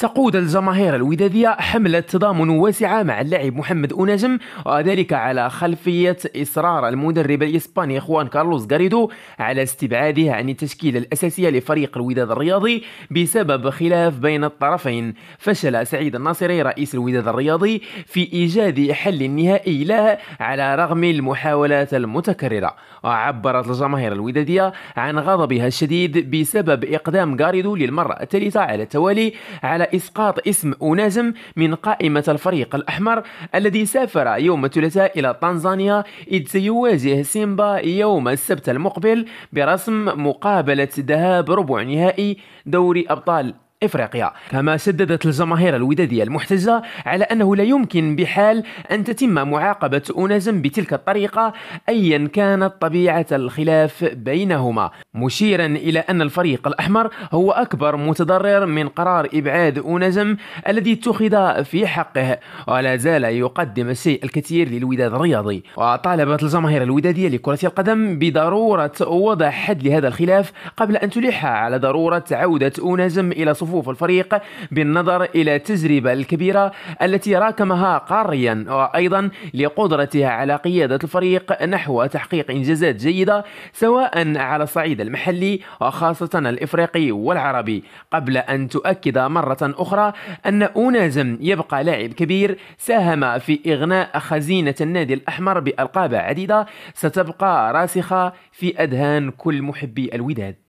تقود الجماهير الودادية حملة تضامن واسعة مع اللاعب محمد أوناجم وذلك على خلفية إصرار المدرب الإسباني خوان كارلوس غاريدو على استبعاده عن التشكيلة الأساسية لفريق الوداد الرياضي بسبب خلاف بين الطرفين فشل سعيد الناصري رئيس الوداد الرياضي في إيجاد حل نهائي له على رغم المحاولات المتكررة وعبرت الجماهير الودادية عن غضبها الشديد بسبب إقدام غاريدو للمرة الثالثة على التوالي على إسقاط اسم أونازم من قائمة الفريق الأحمر الذي سافر يوم الثلاثاء إلى تنزانيا إذ سيواجه سيمبا يوم السبت المقبل برسم مقابلة ذهاب ربع نهائي دوري أبطال افريقيا كما سددت الجماهير الوداديه المحتجه على انه لا يمكن بحال ان تتم معاقبه اونازم بتلك الطريقه ايا كانت طبيعه الخلاف بينهما مشيرا الى ان الفريق الاحمر هو اكبر متضرر من قرار ابعاد اونازم الذي اتخذ في حقه ولا زال يقدم الشيء الكثير للوداد الرياضي وطالبت الجماهير الوداديه لكره القدم بضروره وضع حد لهذا الخلاف قبل ان تلح على ضروره عوده اونازم الى صفوف صفوف الفريق بالنظر إلى التجربة الكبيرة التي راكمها قاريا وأيضا لقدرتها على قيادة الفريق نحو تحقيق إنجازات جيدة سواء على الصعيد المحلي وخاصة الإفريقي والعربي قبل أن تؤكد مرة أخرى أن أونازم يبقى لاعب كبير ساهم في إغناء خزينة النادي الأحمر بألقاب عديدة ستبقى راسخة في أذهان كل محبي الوداد